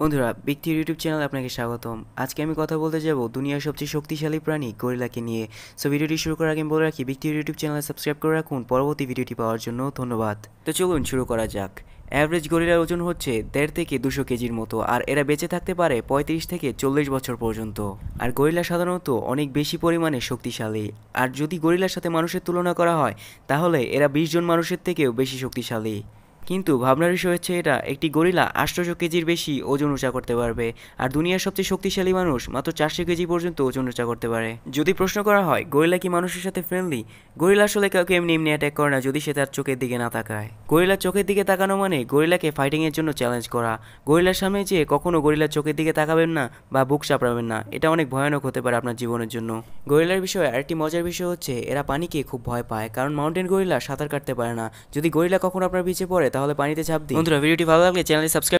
বন্ধুরা বৃত্তি YouTube channel আপনাকে স্বাগতম আজকে আমি কথা বলতে যাব দুনিয়ার সবচেয়ে শক্তিশালী প্রাণী গরিলাকে নিয়ে সো ভিডিওটি শুরু করার আগে বলে রাখি ব্যক্তির ইউটিউব চ্যানেলে সাবস্ক্রাইব করে রাখুন পরবর্তী ভিডিওটি পাওয়ার জন্য ধন্যবাদ তো চলুন শুরু করা যাক অ্যাভারেজ গরিলার ওজন হচ্ছে দেড় থেকে দুশো কেজির মতো আর এরা বেঁচে থাকতে পারে পঁয়ত্রিশ থেকে চল্লিশ বছর পর্যন্ত আর গরিলা সাধারণত অনেক বেশি পরিমাণে শক্তিশালী আর যদি গরিলার সাথে মানুষের তুলনা করা হয় তাহলে এরা বিশ জন মানুষের থেকেও বেশি শক্তিশালী কিন্তু ভাবনার বিষয় হচ্ছে এটা একটি গরিলা আটশোশো কেজির বেশি ওজন উঁচা করতে পারবে আর দুনিয়ার সবচেয়ে শক্তিশালী মানুষ মাত্র চারশো কেজি পর্যন্ত ওজন উঁচা করতে পারে যদি প্রশ্ন করা হয় গরিলা কি মানুষের সাথে ফ্রেন্ডলি গরিলা আসলে কাউকে এমনি এমনি অ্যাটাক করে না যদি সে তার চোখের দিকে না তাকায় গরিলার চোখের দিকে তাকানো মানে গরিলাকে ফাইটিংয়ের জন্য চ্যালেঞ্জ করা গরিলার সামনে যেয়ে কখনো গরিলার চোখের দিকে তাকাবেন না বা বুক চাপড়াবেন না এটা অনেক ভয়ানক হতে পারে আপনার জীবনের জন্য গরিলার বিষয়ে আরেকটি মজার বিষয় হচ্ছে এরা পানিকে খুব ভয় পায় কারণ মাউন্টেন গরিলা সাঁতার কাটতে পারে না যদি গরিলা কখনো আপনার পিছিয়ে পড়ে তাহলে পানিতে চাপ দি বন্ধুরা ভিডিওটি ভালো লাগলে চ্যানেলটি সাবস্ক্রাইব